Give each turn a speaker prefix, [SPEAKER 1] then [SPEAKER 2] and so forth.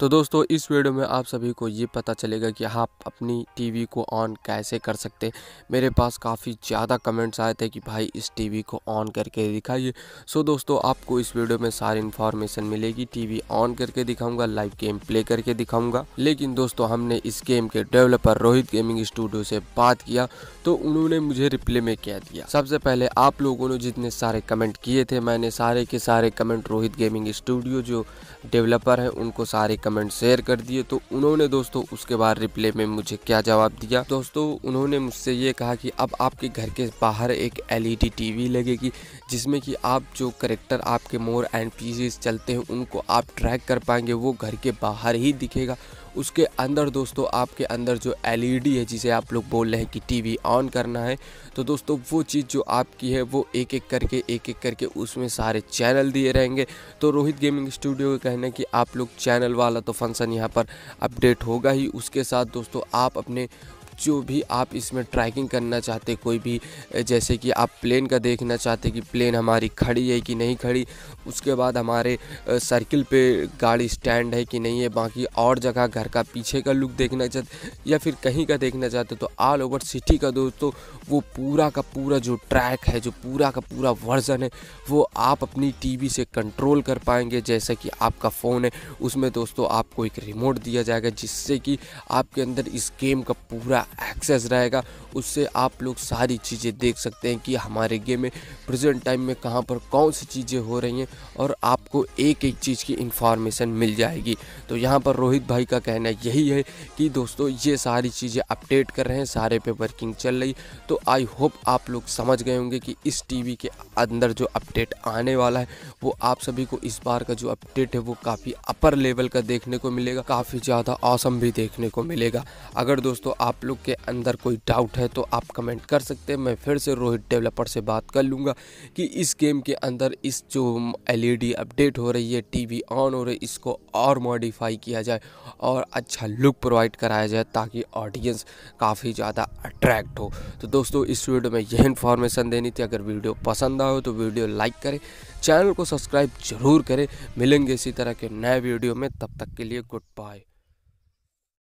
[SPEAKER 1] तो दोस्तों इस वीडियो में आप सभी को ये पता चलेगा कि आप अपनी टीवी को ऑन कैसे कर सकते मेरे पास काफ़ी ज़्यादा कमेंट्स आए थे कि भाई इस टीवी को ऑन करके दिखाइए सो दोस्तों आपको इस वीडियो में सारी इन्फॉर्मेशन मिलेगी टीवी ऑन करके दिखाऊंगा लाइव गेम प्ले करके दिखाऊंगा लेकिन दोस्तों हमने इस गेम के डेवलपर रोहित गेमिंग स्टूडियो से बात किया तो उन्होंने मुझे रिप्ले में कह दिया सबसे पहले आप लोगों ने जितने सारे कमेंट किए थे मैंने सारे के सारे कमेंट रोहित गेमिंग स्टूडियो जो डेवलपर हैं उनको सारे कमेंट शेयर कर दिए तो उन्होंने दोस्तों उसके बाद रिप्ले में मुझे क्या जवाब दिया दोस्तों उन्होंने मुझसे ये कहा कि अब आपके घर के बाहर एक एलईडी टीवी e लगेगी जिसमें कि आप जो करेक्टर आपके मोर एंड पीसीज चलते हैं उनको आप ट्रैक कर पाएंगे वो घर के बाहर ही दिखेगा उसके अंदर दोस्तों आपके अंदर जो एलईडी e है जिसे आप लोग बोल रहे हैं कि टीवी ऑन करना है तो दोस्तों वो चीज़ जो आपकी है वो एक एक करके एक एक करके उसमें सारे चैनल दिए रहेंगे तो रोहित गेमिंग स्टूडियो का कहना है कि आप लोग चैनल वाला तो फंक्शन यहाँ पर अपडेट होगा ही उसके साथ दोस्तों आप अपने जो भी आप इसमें ट्रैकिंग करना चाहते कोई भी जैसे कि आप प्लेन का देखना चाहते कि प्लेन हमारी खड़ी है कि नहीं खड़ी उसके बाद हमारे सर्किल पे गाड़ी स्टैंड है कि नहीं है बाकी और जगह घर का पीछे का लुक देखना चाहते या फिर कहीं का देखना चाहते तो ऑल ओवर सिटी का दोस्तों वो पूरा का पूरा जो ट्रैक है जो पूरा का पूरा वर्जन है वो आप अपनी टी से कंट्रोल कर पाएंगे जैसा कि आपका फ़ोन है उसमें दोस्तों आपको एक रिमोट दिया जाएगा जिससे कि आपके अंदर इस गेम का पूरा एक्सेस रहेगा उससे आप लोग सारी चीज़ें देख सकते हैं कि हमारे गेम में प्रेजेंट टाइम में कहाँ पर कौन सी चीज़ें हो रही हैं और आपको एक एक चीज़ की इन्फॉर्मेशन मिल जाएगी तो यहाँ पर रोहित भाई का कहना यही है कि दोस्तों ये सारी चीज़ें अपडेट कर रहे हैं सारे पे वर्किंग चल रही तो आई होप आप लोग समझ गए होंगे कि इस टी के अंदर जो अपडेट आने वाला है वो आप सभी को इस बार का जो अपडेट है वो काफ़ी अपर लेवल का देखने को मिलेगा काफ़ी ज़्यादा औसम भी देखने को मिलेगा अगर दोस्तों आप लोग के अंदर कोई डाउट है तो आप कमेंट कर सकते हैं मैं फिर से रोहित डेवलपर से बात कर लूँगा कि इस गेम के अंदर इस जो एलईडी अपडेट e हो रही है टीवी ऑन हो रही है इसको और मॉडिफाई किया जाए और अच्छा लुक प्रोवाइड कराया जाए ताकि ऑडियंस काफ़ी ज़्यादा अट्रैक्ट हो तो दोस्तों इस वीडियो में यह इन्फॉर्मेशन देनी थी अगर वीडियो पसंद आए तो वीडियो लाइक करें चैनल को सब्सक्राइब जरूर करें मिलेंगे इसी तरह के नए वीडियो में तब तक के लिए गुड बाय